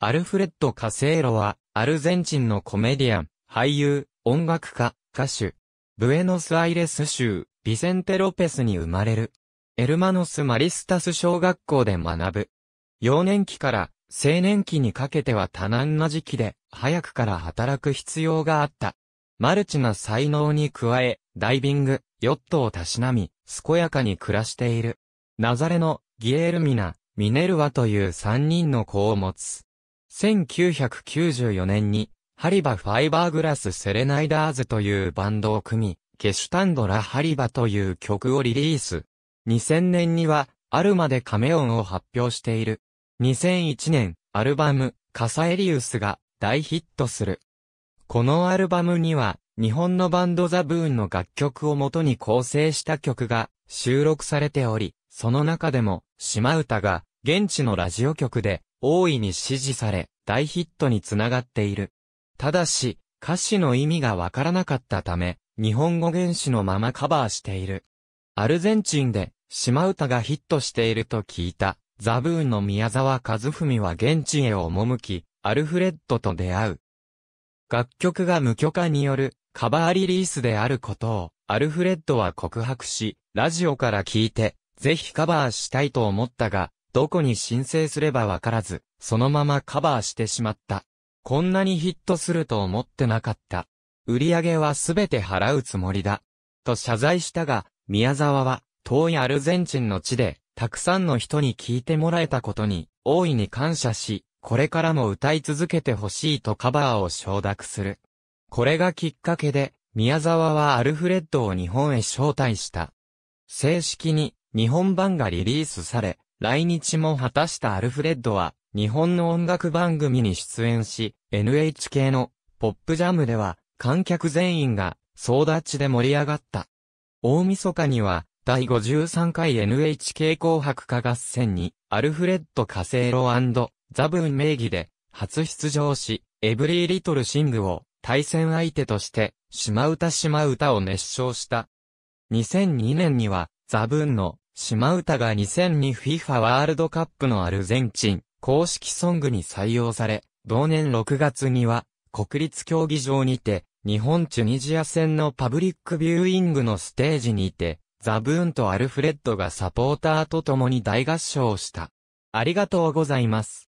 アルフレッド・カセーロは、アルゼンチンのコメディアン、俳優、音楽家、歌手。ブエノスアイレス州、ビセンテ・ロペスに生まれる。エルマノス・マリスタス小学校で学ぶ。幼年期から青年期にかけては多難な時期で、早くから働く必要があった。マルチな才能に加え、ダイビング、ヨットをたしなみ、健やかに暮らしている。ナザレの、ギエルミナ、ミネルワという3人の子を持つ。1994年に、ハリバファイバーグラスセレナイダーズというバンドを組み、ゲシュタンドラハリバという曲をリリース。2000年には、アルマでカメオンを発表している。2001年、アルバム、カサエリウスが大ヒットする。このアルバムには、日本のバンドザブーンの楽曲をもとに構成した曲が収録されており、その中でも、島唄が現地のラジオ局で大いに支持され、大ヒットにつながっている。ただし、歌詞の意味がわからなかったため、日本語原始のままカバーしている。アルゼンチンで、島唄がヒットしていると聞いた、ザブーンの宮沢和文は現地へ赴き、アルフレッドと出会う。楽曲が無許可によるカバーリリースであることを、アルフレッドは告白し、ラジオから聞いて、ぜひカバーしたいと思ったが、どこに申請すればわからず、そのままカバーしてしまった。こんなにヒットすると思ってなかった。売り上げはすべて払うつもりだ。と謝罪したが、宮沢は、遠いアルゼンチンの地で、たくさんの人に聞いてもらえたことに、大いに感謝し、これからも歌い続けてほしいとカバーを承諾する。これがきっかけで、宮沢はアルフレッドを日本へ招待した。正式に日本版がリリースされ、来日も果たしたアルフレッドは、日本の音楽番組に出演し、NHK のポップジャムでは、観客全員が総立ちで盛り上がった。大晦日には、第53回 NHK 紅白歌合戦に、アルフレッド・カセーロザブーン名義で、初出場し、エブリー・リトル・シングを、対戦相手として、島唄島唄を熱唱した。2002年には、ザブーンの、島唄が 2002FIFA ワールドカップのアルゼンチン公式ソングに採用され、同年6月には国立競技場にて日本チュニジア戦のパブリックビューイングのステージにてザブーンとアルフレッドがサポーターと共に大合唱した。ありがとうございます。